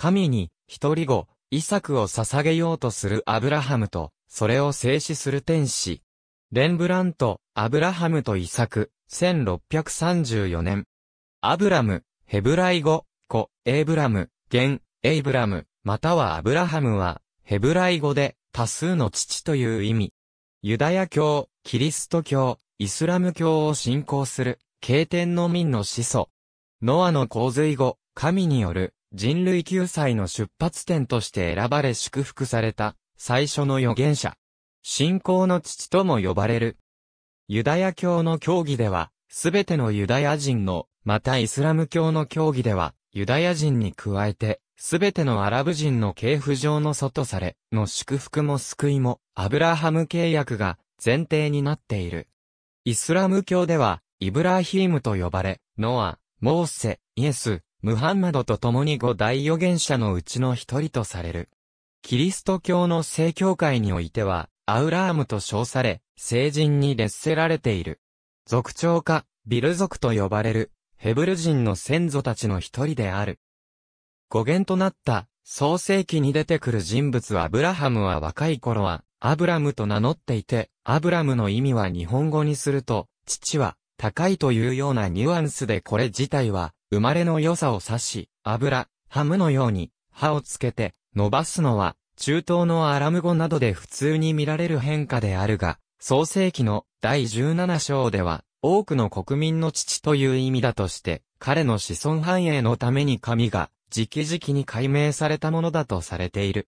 神に、一人子、イサクを捧げようとするアブラハムと、それを制止する天使。レンブラント、アブラハムとイサク、1634年。アブラム、ヘブライ語、子、エイブラム、現、エイブラム、またはアブラハムは、ヘブライ語で、多数の父という意味。ユダヤ教、キリスト教、イスラム教を信仰する、経典の民の始祖。ノアの洪水後、神による、人類救済の出発点として選ばれ祝福された、最初の預言者。信仰の父とも呼ばれる。ユダヤ教の教義では、すべてのユダヤ人の、またイスラム教の教義では、ユダヤ人に加えて、すべてのアラブ人の系譜上の外され、の祝福も救いも、アブラハム契約が前提になっている。イスラム教では、イブラヒームと呼ばれ、ノア、モーセ、イエス、ムハンマドと共に五大預言者のうちの一人とされる。キリスト教の正教会においては、アウラームと称され、聖人に列せられている。族長か、ビル族と呼ばれる、ヘブル人の先祖たちの一人である。語源となった、創世記に出てくる人物アブラハムは若い頃は、アブラムと名乗っていて、アブラムの意味は日本語にすると、父は、高いというようなニュアンスでこれ自体は、生まれの良さを指し、油、ハムのように、歯をつけて、伸ばすのは、中東のアラム語などで普通に見られる変化であるが、創世紀の第17章では、多くの国民の父という意味だとして、彼の子孫繁栄のために神が、直々に解明されたものだとされている。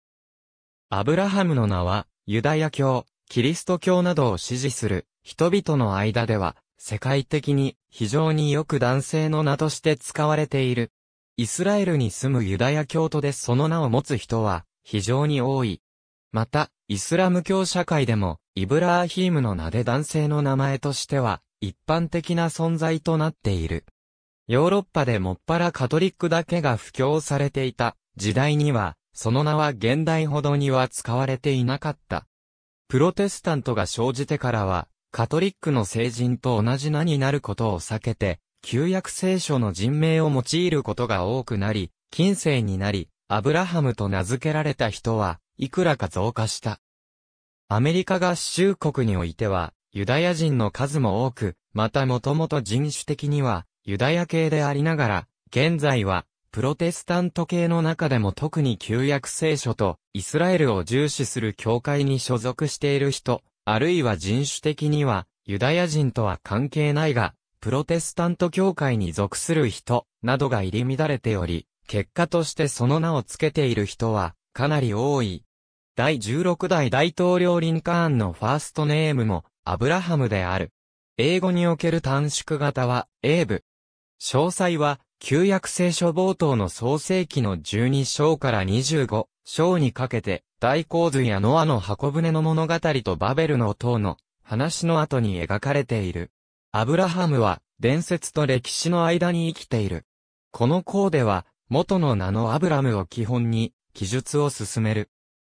アブラハムの名は、ユダヤ教、キリスト教などを支持する人々の間では、世界的に非常によく男性の名として使われている。イスラエルに住むユダヤ教徒でその名を持つ人は非常に多い。また、イスラム教社会でも、イブラーヒームの名で男性の名前としては、一般的な存在となっている。ヨーロッパでもっぱらカトリックだけが布教されていた時代には、その名は現代ほどには使われていなかった。プロテスタントが生じてからは、カトリックの聖人と同じ名になることを避けて、旧約聖書の人名を用いることが多くなり、近世になり、アブラハムと名付けられた人は、いくらか増加した。アメリカ合衆国においては、ユダヤ人の数も多く、またもともと人種的には、ユダヤ系でありながら、現在は、プロテスタント系の中でも特に旧約聖書と、イスラエルを重視する教会に所属している人、あるいは人種的には、ユダヤ人とは関係ないが、プロテスタント教会に属する人、などが入り乱れており、結果としてその名を付けている人は、かなり多い。第16代大統領リンカーンのファーストネームも、アブラハムである。英語における短縮型は、エーブ。詳細は、旧約聖書冒頭の創世記の12章から25章にかけて、大洪水やノアの箱舟の物語とバベルの塔の話の後に描かれている。アブラハムは伝説と歴史の間に生きている。この項では元の名のアブラムを基本に記述を進める。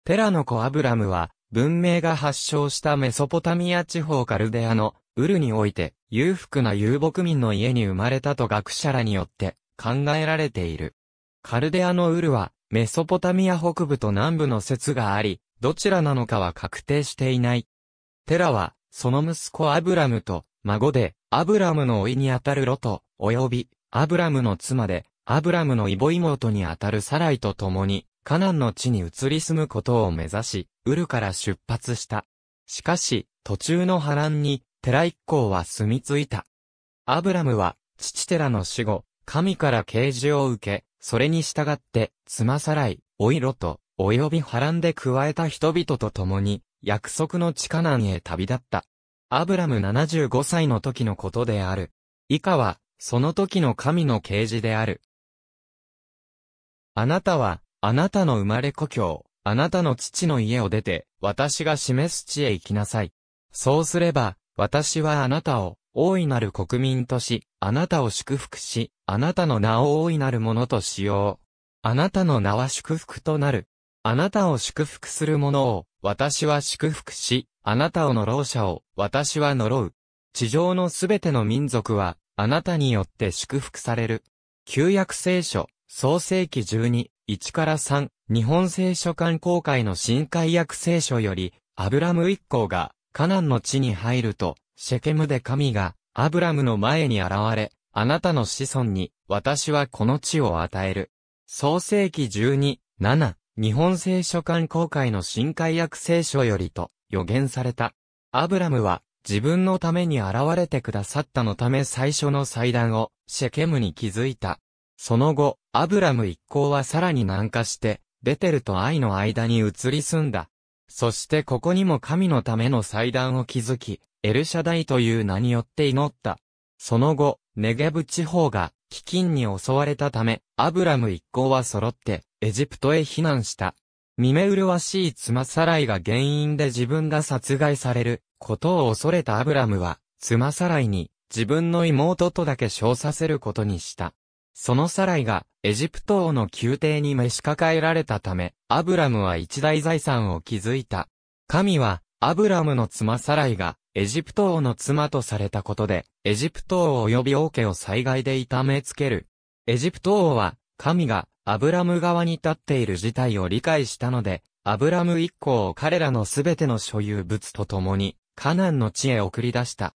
テラの子アブラムは文明が発祥したメソポタミア地方カルデアのウルにおいて裕福な遊牧民の家に生まれたと学者らによって考えられている。カルデアのウルはメソポタミア北部と南部の説があり、どちらなのかは確定していない。テラは、その息子アブラムと、孫で、アブラムのいにあたるロト、及び、アブラムの妻で、アブラムのイボ妹にあたるサライと共に、カナンの地に移り住むことを目指し、ウルから出発した。しかし、途中の波乱に、テラ一行は住み着いた。アブラムは、父テラの死後、神から啓示を受け、それに従って、つまさらい、おいろと、及び波乱で加えた人々と共に、約束の地下南へ旅立った。アブラム75歳の時のことである。以下は、その時の神の啓示である。あなたは、あなたの生まれ故郷、あなたの父の家を出て、私が示す地へ行きなさい。そうすれば、私はあなたを、大いなる国民とし、あなたを祝福し、あなたの名を大いなるものとしよう。あなたの名は祝福となる。あなたを祝福する者を、私は祝福し、あなたを呪う者を、私は呪う。地上のすべての民族は、あなたによって祝福される。旧約聖書、創世記12、1から3、日本聖書館公開の新海約聖書より、アブラム一行が、カナンの地に入ると、シェケムで神が、アブラムの前に現れ、あなたの子孫に、私はこの地を与える。創世紀12、7、日本聖書館公会の新海約聖書よりと、予言された。アブラムは、自分のために現れてくださったのため最初の祭壇を、シェケムに築いた。その後、アブラム一行はさらに南下して、ベテルと愛の間に移り住んだ。そしてここにも神のための祭壇を築き、エルシャダイという名によって祈った。その後、ネゲブ地方が飢饉に襲われたため、アブラム一行は揃ってエジプトへ避難した。見目麗しい妻さらいが原因で自分が殺害されることを恐れたアブラムは、妻さらいに自分の妹とだけ称させることにした。そのサライがエジプト王の宮廷に召し抱えられたため、アブラムは一大財産を築いた。神はアブラムの妻サライが、エジプト王の妻とされたことで、エジプト王及び王家を災害で痛めつける。エジプト王は、神が、アブラム側に立っている事態を理解したので、アブラム一行を彼らのすべての所有物と共に、カナンの地へ送り出した。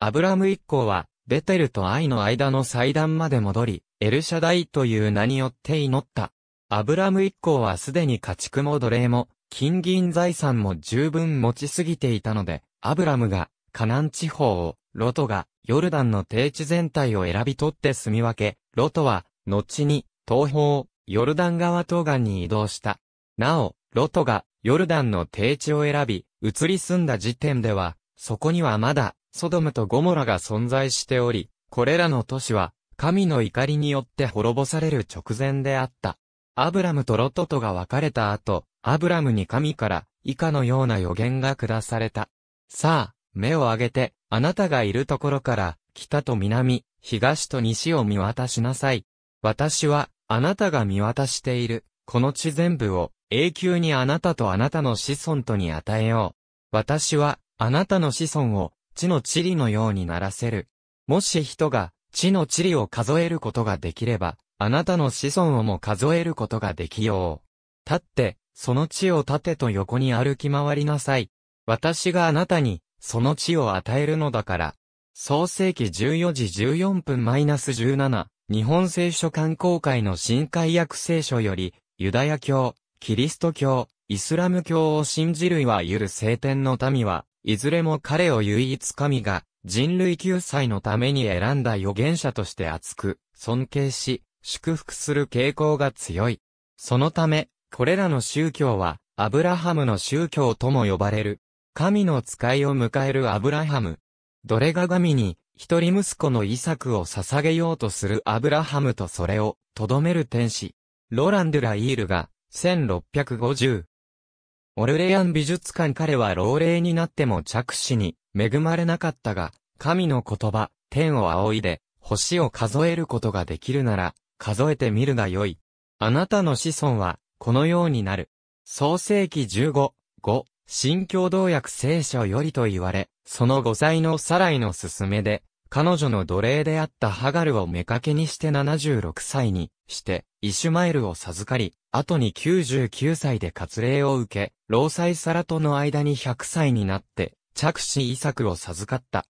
アブラム一行は、ベテルと愛の間の祭壇まで戻り、エルシャダイという名によって祈った。アブラム一行はすでに家畜も奴隷も、金銀財産も十分持ちすぎていたので、アブラムが、カナン地方を、ロトが、ヨルダンの低地全体を選び取って住み分け、ロトは、後に、東方、ヨルダン側東岸に移動した。なお、ロトが、ヨルダンの低地を選び、移り住んだ時点では、そこにはまだ、ソドムとゴモラが存在しており、これらの都市は、神の怒りによって滅ぼされる直前であった。アブラムとロトとが別れた後、アブラムに神から以下のような予言が下された。さあ、目を上げて、あなたがいるところから、北と南、東と西を見渡しなさい。私は、あなたが見渡している、この地全部を、永久にあなたとあなたの子孫とに与えよう。私は、あなたの子孫を、地の地理のようにならせる。もし人が、地の地理を数えることができれば、あなたの子孫をも数えることができよう。立って、その地を縦と横に歩き回りなさい。私があなたに、その地を与えるのだから。創世紀14時14分 -17、日本聖書観光会の新海約聖書より、ユダヤ教、キリスト教、イスラム教を信じるいわゆる聖典の民は、いずれも彼を唯一神が、人類救済のために選んだ預言者として厚く、尊敬し、祝福する傾向が強い。そのため、これらの宗教は、アブラハムの宗教とも呼ばれる。神の使いを迎えるアブラハム。どれが神に、一人息子の遺作を捧げようとするアブラハムとそれを、とどめる天使。ロラン・ドゥ・ライールが、1650。オルレアン美術館彼は老齢になっても着手に恵まれなかったが、神の言葉、天を仰いで、星を数えることができるなら、数えてみるがよい。あなたの子孫は、このようになる。創世紀15、5、新共同訳聖書よりと言われ、その5歳のサライの勧めで、彼女の奴隷であったハガルを妾けにして76歳にして、イシュマエルを授かり、後に99歳で割礼を受け、労災サラとの間に100歳になって、着死遺作を授かった。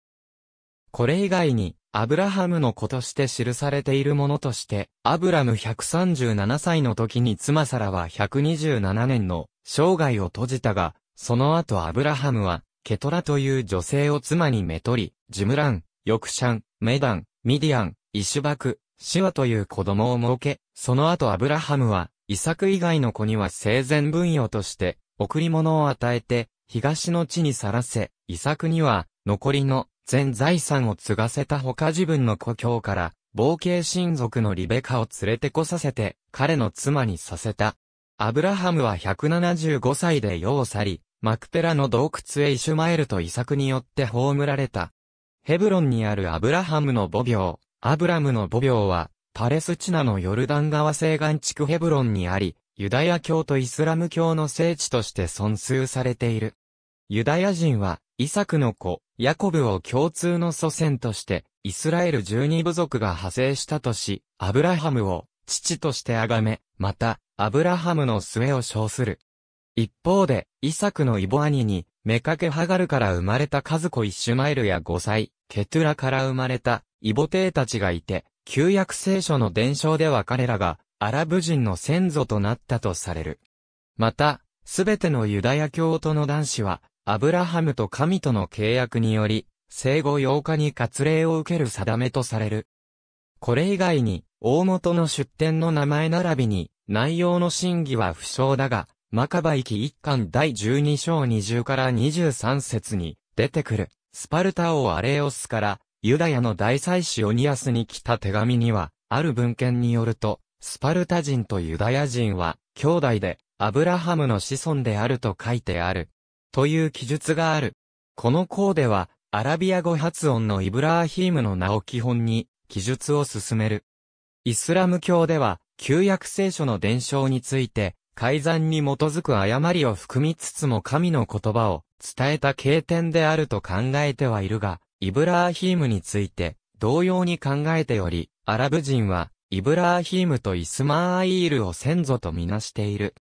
これ以外に、アブラハムの子として記されているものとして、アブラム137歳の時に妻サラは127年の生涯を閉じたが、その後アブラハムは、ケトラという女性を妻にめとり、ジムラン、ヨクシャン、メダン、ミディアン、イシュバク、シワという子供を設け、その後アブラハムは、イサク以外の子には生前分与として、贈り物を与えて、東の地に去らせ、イサクには、残りの全財産を継がせた他自分の故郷から、冒険親族のリベカを連れてこさせて、彼の妻にさせた。アブラハムは175歳で世を去り、マクペラの洞窟へイシュマエルとイサクによって葬られた。ヘブロンにあるアブラハムの母廟、アブラムの母廟は、パレスチナのヨルダン川西岸地区ヘブロンにあり、ユダヤ教とイスラム教の聖地として尊崇されている。ユダヤ人は、イサクの子、ヤコブを共通の祖先として、イスラエル十二部族が派生したとし、アブラハムを父として崇め、また、アブラハムの末を称する。一方で、イサクのイボ兄に、メカケハガルから生まれたカズコ・イシュマエルや5歳、ケトゥラから生まれたイボテーたちがいて、旧約聖書の伝承では彼らがアラブ人の先祖となったとされる。また、すべてのユダヤ教徒の男子は、アブラハムと神との契約により、生後8日に割礼を受ける定めとされる。これ以外に、大元の出典の名前並びに、内容の真偽は不詳だが、マカバイ記一巻第12章20から23節に出てくる、スパルタ王アレオスから、ユダヤの大祭司オニアスに来た手紙には、ある文献によると、スパルタ人とユダヤ人は、兄弟で、アブラハムの子孫であると書いてある。という記述がある。この項では、アラビア語発音のイブラーヒームの名を基本に、記述を進める。イスラム教では、旧約聖書の伝承について、改ざんに基づく誤りを含みつつも神の言葉を伝えた経典であると考えてはいるが、イブラーヒームについて、同様に考えており、アラブ人は、イブラーヒームとイスマーイールを先祖とみなしている。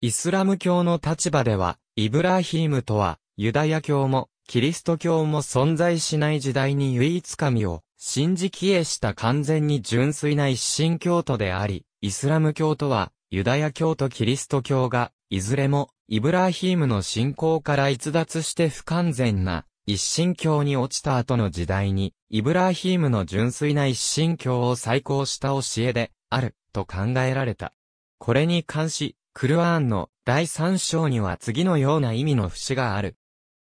イスラム教の立場では、イブラーヒームとは、ユダヤ教も、キリスト教も存在しない時代に唯一神を、信じ帰依した完全に純粋な一神教徒であり、イスラム教とは、ユダヤ教とキリスト教が、いずれも、イブラーヒームの信仰から逸脱して不完全な、一神教に落ちた後の時代に、イブラーヒームの純粋な一神教を再興した教えで、ある、と考えられた。これに関し、クルアーンの第三章には次のような意味の節がある。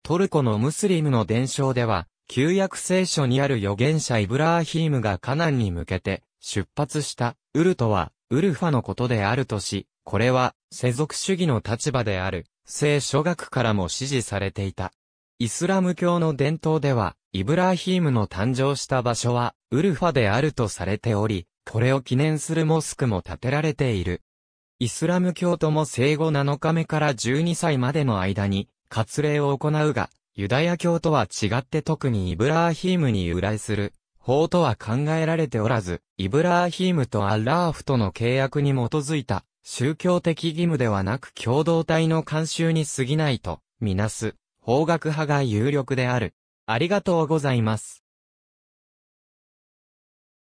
トルコのムスリムの伝承では、旧約聖書にある預言者イブラーヒームがカナンに向けて出発したウルとはウルファのことであるとし、これは世俗主義の立場である聖書学からも支持されていた。イスラム教の伝統では、イブラーヒームの誕生した場所はウルファであるとされており、これを記念するモスクも建てられている。イスラム教徒も生後7日目から12歳までの間に、割礼を行うが、ユダヤ教とは違って特にイブラーヒームに由来する、法とは考えられておらず、イブラーヒームとアラーフとの契約に基づいた、宗教的義務ではなく共同体の慣習に過ぎないと、みなす、法学派が有力である。ありがとうございます。